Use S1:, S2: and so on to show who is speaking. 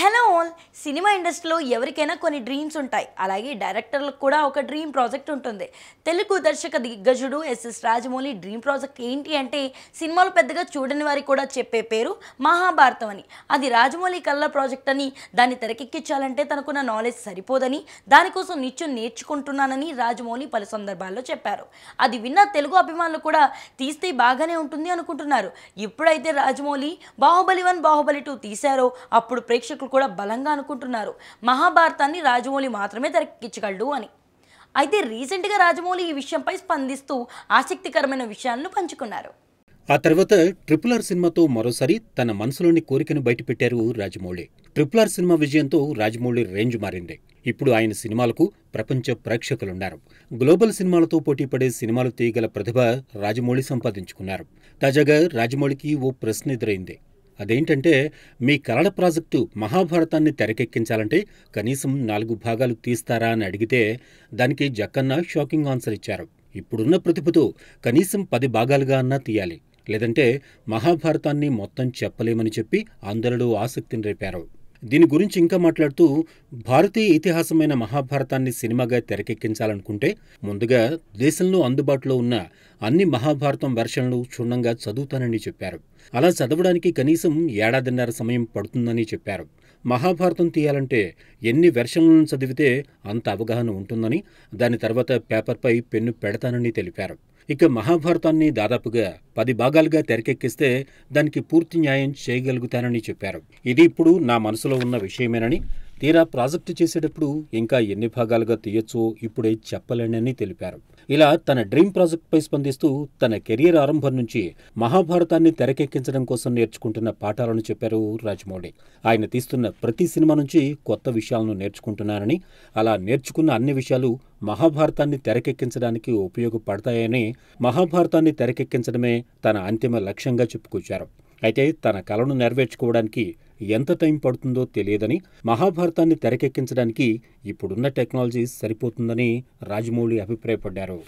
S1: hello all cinema ఇండస్ట్రీలో ఎవరికైనా కొన్ని డ్రీమ్స్ ఉంటాయి అలాగే డైరెక్టర్లకు కూడా ఒక డ్రీమ్ ప్రాజెక్ట్ ఉంటుంది తెలుగు దర్శక దిగ్గజుడు ఎస్ఎస్ రాజమౌళి డ్రీమ్ ప్రాజెక్ట్ ఏంటి అంటే సినిమాలు పెద్దగా చూడని వారికి కూడా చెప్పే పేరు మహాభారతం అని అది రాజమౌళి కళ్ళ ప్రాజెక్ట్ అని దాన్ని తెరకెక్కించాలంటే తనకున్న నాలెడ్జ్ సరిపోదని దానికోసం నిత్యం నేర్చుకుంటున్నానని రాజమౌళి పలు సందర్భాల్లో చెప్పారు అది విన్న తెలుగు అభిమానులు కూడా తీస్తే బాగానే ఉంటుంది అనుకుంటున్నారు ఎప్పుడైతే రాజమౌళి బాహుబలి వన్ బాహుబలి టూ తీశారో అప్పుడు ప్రేక్షకులు ప్రేక్షకులు కూడా బలంగా అనుకుంటున్నారు మహాభారతాన్ని రాజమౌళి మాత్రమే తెరకెక్కించగలడు అని అయితే రీసెంట్గా రాజమౌళి ఈ విషయంపై స్పందిస్తూ ఆసక్తికరమైన విషయాలను పంచుకున్నారు
S2: ఆ తర్వాత ట్రిపులర్ సినిమాతో మరోసారి తన మనసులోని కోరికను బయటపెట్టారు రాజమౌళి ట్రిపులర్ సినిమా విజయంతో రాజమౌళి రేంజ్ మారింది ఇప్పుడు ఆయన సినిమాలకు ప్రపంచ ప్రేక్షకులున్నారు గ్లోబల్ సినిమాలతో పోటీపడే సినిమాలు తీయగల ప్రతిభ రాజమౌళి సంపాదించుకున్నారు తాజాగా రాజమౌళికి ఓ ప్రశ్న ఎదురైంది అదేంటంటే మీ కరడ ప్రాజెక్టు మహాభారతాన్ని తెరకెక్కించాలంటే కనీసం నాలుగు భాగాలు తీస్తారా అని అడిగితే దానికి జక్కన్న షాకింగ్ ఆన్సర్ ఇచ్చారు ఇప్పుడున్న ప్రతిభతో కనీసం పది భాగాలుగా అన్నా తీయాలి లేదంటే మహాభారతాన్ని మొత్తం చెప్పలేమని చెప్పి అందరిలో ఆసక్తిని రేపారు దీని గురించి ఇంకా మాట్లాడుతూ భారతీయ ఇతిహాసమైన మహాభారతాన్ని సినిమాగా తెరకెక్కించాలనుకుంటే ముందుగా దేశంలో అందుబాటులో ఉన్న అన్ని మహాభారతం వెర్షన్లు క్షుణ్ణంగా చదువుతానని చెప్పారు అలా చదవడానికి కనీసం ఏడాదిన్నర సమయం పడుతుందని చెప్పారు మహాభారతం తీయాలంటే ఎన్ని వెర్షన్లను చదివితే అంత అవగాహన ఉంటుందని దాని తర్వాత పేపర్పై పెన్ను పెడతానని తెలిపారు ఇక మహాభారతాన్ని దాదాపుగా పది భాగాలుగా తెరకెక్కిస్తే దానికి పూర్తి న్యాయం చేయగలుగుతానని చెప్పారు ఇది ఇప్పుడు నా మనసులో ఉన్న విషయమేనని తీరా ప్రాజెక్టు చేసేటప్పుడు ఇంకా ఎన్ని భాగాలుగా తీయొచ్చో ఇప్పుడే చెప్పలేనని తెలిపారు ఇలా తన డ్రీమ్ ప్రాజెక్టుపై స్పందిస్తూ తన కెరియర్ ఆరంభం నుంచి మహాభారతాన్ని తెరకెక్కించడం కోసం నేర్చుకుంటున్న పాఠాలను చెప్పారు రాజమౌళి ఆయన తీస్తున్న ప్రతి సినిమా నుంచి కొత్త విషయాలను నేర్చుకుంటున్నానని అలా నేర్చుకున్న అన్ని విషయాలు మహాభారతాన్ని తెరకెక్కించడానికి ఉపయోగపడతాయని మహాభారతాన్ని తెరకెక్కించడమే తన అంతిమ లక్ష్యంగా చెప్పుకొచ్చారు అయితే తన కళను నెరవేర్చుకోవడానికి ఎంత టైం పడుతుందో తెలియదని మహాభారతాన్ని తెరకెక్కించడానికి ఇప్పుడున్న టెక్నాలజీ సరిపోతుందని రాజమౌళి అభిప్రాయపడ్డారు